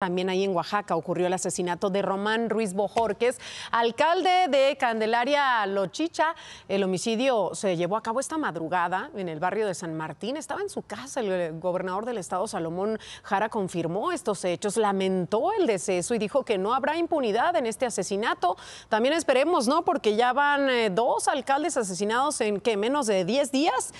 También ahí en Oaxaca ocurrió el asesinato de Román Ruiz Bojorques, alcalde de Candelaria Lochicha. El homicidio se llevó a cabo esta madrugada en el barrio de San Martín. Estaba en su casa. El gobernador del estado, Salomón Jara, confirmó estos hechos, lamentó el deceso y dijo que no habrá impunidad en este asesinato. También esperemos, ¿no? Porque ya van eh, dos alcaldes asesinados en que menos de 10 días.